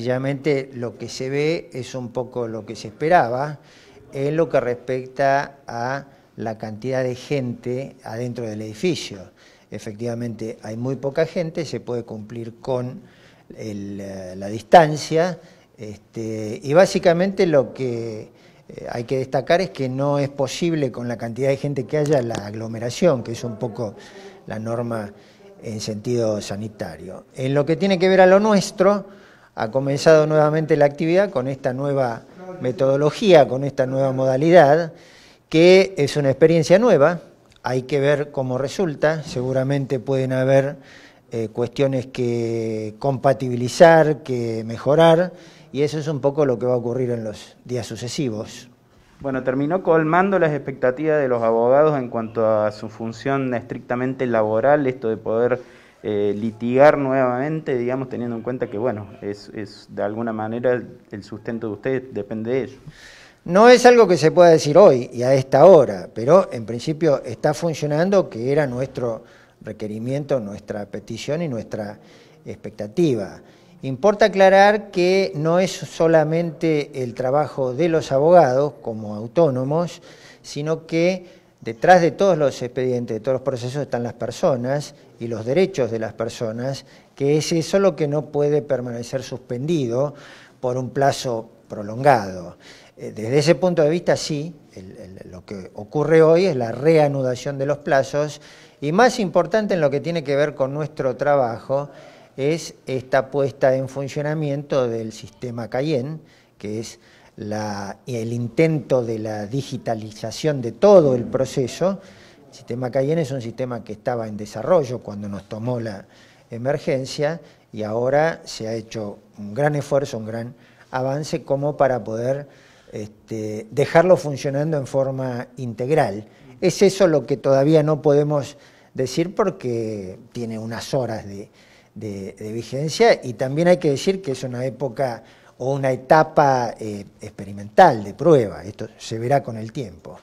Sencillamente lo que se ve es un poco lo que se esperaba en lo que respecta a la cantidad de gente adentro del edificio. Efectivamente hay muy poca gente, se puede cumplir con eh, la distancia este, y básicamente lo que eh, hay que destacar es que no es posible con la cantidad de gente que haya la aglomeración, que es un poco la norma en sentido sanitario. En lo que tiene que ver a lo nuestro, ha comenzado nuevamente la actividad con esta nueva metodología, con esta nueva modalidad, que es una experiencia nueva, hay que ver cómo resulta, seguramente pueden haber eh, cuestiones que compatibilizar, que mejorar, y eso es un poco lo que va a ocurrir en los días sucesivos. Bueno, terminó colmando las expectativas de los abogados en cuanto a su función estrictamente laboral, esto de poder eh, litigar nuevamente, digamos, teniendo en cuenta que, bueno, es, de alguna manera el sustento de ustedes depende de ello. No es algo que se pueda decir hoy y a esta hora, pero en principio está funcionando, que era nuestro requerimiento, nuestra petición y nuestra expectativa. Importa aclarar que no es solamente el trabajo de los abogados como autónomos, sino que detrás de todos los expedientes, de todos los procesos están las personas y los derechos de las personas, que es eso lo que no puede permanecer suspendido por un plazo prolongado. Eh, desde ese punto de vista, sí, lo que ocurre hoy es la reanudación de los plazos y más importante en lo que tiene que ver con nuestro trabajo es esta puesta en funcionamiento del sistema Cayenne, que es el intento de la digitalización de todo el proceso. El sistema Cayenne es un sistema que estaba en desarrollo cuando nos tomó la emergencia y ahora se ha hecho un gran esfuerzo, un gran avance como para poder este, dejarlo funcionando en forma integral. Es eso lo que todavía no podemos decir porque tiene unas horas de vigencia y también hay que decir que es una época o una etapa eh, experimental de prueba, esto se verá con el tiempo.